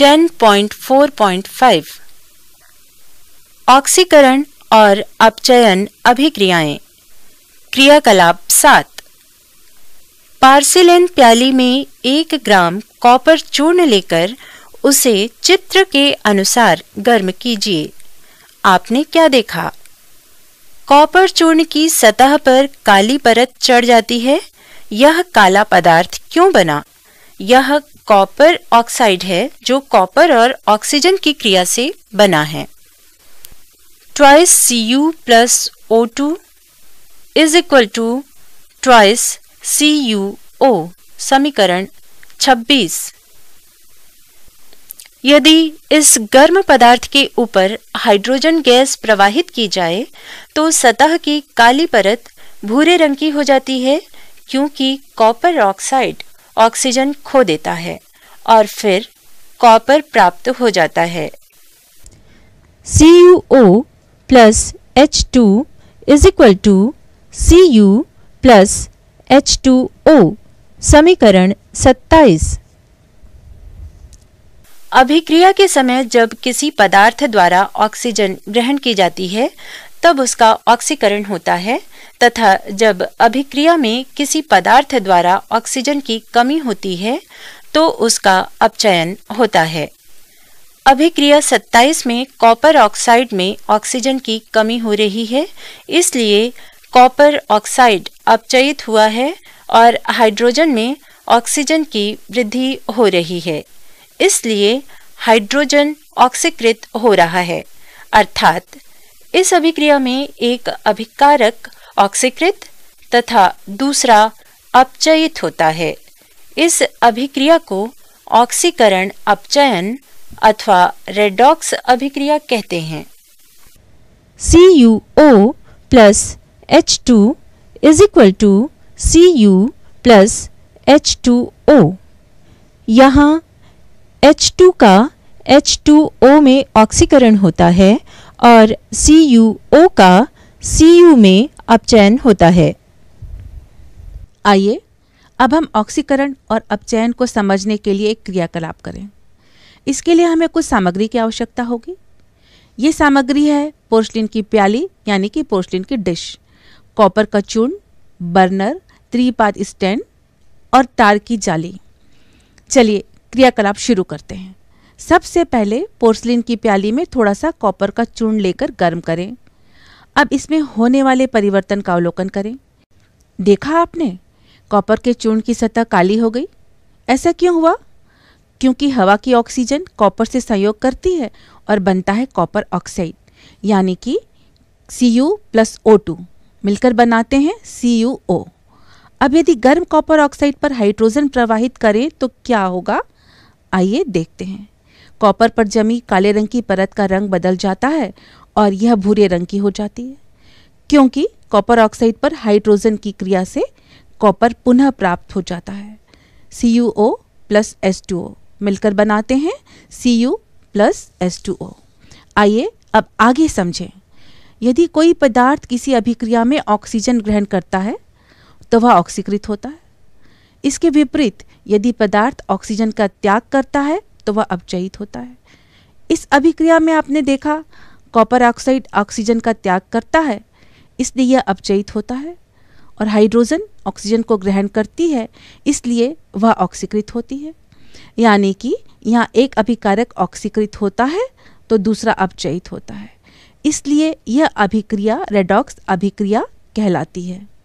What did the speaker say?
10.4.5 ऑक्सीकरण और अपचयन अभिक्रियाएं क्रियाकलाप सात पार्सिलेन प्याली में एक ग्राम कॉपर चूर्ण लेकर उसे चित्र के अनुसार गर्म कीजिए आपने क्या देखा कॉपर चूर्ण की सतह पर काली परत चढ़ जाती है यह काला पदार्थ क्यों बना यह कॉपर ऑक्साइड है जो कॉपर और ऑक्सीजन की क्रिया से बना है twice C U plus O two is equal to twice C U O समीकरण 26 यदि इस गर्म पदार्थ के ऊपर हाइड्रोजन गैस प्रवाहित की जाए तो सतह की काली परत भूरे रंग की हो जाती है क्योंकि कॉपर ऑक्साइड ऑक्सीजन खो देता है और फिर कॉपर प्राप्त हो जाता है C U O plus H two is equal to C U plus H two O समीकरण सत्ताईस अभिक्रिया के समय जब किसी पदार्थ द्वारा ऑक्सीजन ग्रहण की जाती है तब उसका ऑक्सीकरण होता है तथा जब अभिक्रिया में किसी पदार्थ द्वारा ऑक्सीजन की कमी होती है तो उसका अपचयन होता है अभिक्रिया 27 में कॉपर ऑक्साइड में ऑक्सीजन की कमी हो रही है इसलिए कॉपर ऑक्साइड अपचयित हुआ है और हाइड्रोजन में ऑक्सीजन की वृद्धि हो रही है इसलिए हाइड्रोजन ऑक्सीकृत हो रहा है अर्थात इस अभिक्रिया में एक अभिकारक ऑक्सीकृत तथा दूसरा अपचयित होता है इस अभिक्रिया को ऑक्सीकरण अपचयन अथवा रेडॉक्स अभिक्रिया कहते हैं C U O plus H two is equal to C U plus H two O यहाँ एच टू का एच टू ओ में ऑक्सीकरण होता है और सी यू ओ का सी यू में अपचयन होता है आइए अब हम ऑक्सीकरण और अपचयन को समझने के लिए एक क्रियाकलाप करें इसके लिए हमें कुछ सामग्री की आवश्यकता होगी ये सामग्री है पोर्सलिन की प्याली यानी कि पोर्सलिन की डिश कॉपर का चूर्ण बर्नर त्रिपाद स्टैंड और तार की जाली चलिए क्रियाकलाप शुरू करते हैं सबसे पहले पोर्सलिन की प्याली में थोड़ा सा कॉपर का चूर्ण लेकर गर्म करें अब इसमें होने वाले परिवर्तन का अवलोकन करें देखा आपने कॉपर के चूर्ण की सतह काली हो गई ऐसा क्यों हुआ क्योंकि हवा की ऑक्सीजन कॉपर से संयोग करती है और बनता है कॉपर ऑक्साइड यानी कि C U plus O two मिलकर बनाते हैं सी यू ओ अब यदि गर्म कॉपर ऑक्साइड पर हाइड्रोजन प्रवाहित करें तो क्या होगा आइए देखते हैं कॉपर पर जमी काले रंग की परत का रंग बदल जाता है और यह भूरे रंग की हो जाती है क्योंकि कॉपर ऑक्साइड पर हाइड्रोजन की क्रिया से कॉपर पुनः प्राप्त हो जाता है C U O plus S two O मिलकर बनाते हैं C U plus S two O आइए अब आगे समझें यदि कोई पदार्थ किसी अभिक्रिया में ऑक्सीजन ग्रहण करता है तो वह ऑक्सीकृत होता है इसके विपरीत यदि पदार्थ ऑक्सीजन का त्याग करता है तो वह अपचयित होता है इस अभिक्रिया में आपने देखा कॉपर ऑक्साइड ऑक्सीजन का त्याग करता है इसलिए यह अपचयित होता है और हाइड्रोजन ऑक्सीजन को ग्रहण करती है इसलिए वह ऑक्सीकृत होती है यानी कि यहाँ एक अभिकारक ऑक्सीकृत होता है तो दूसरा अपचयित होता है इसलिए यह अभिक्रिया रेडॉक्स अभिक्रिया कहलाती है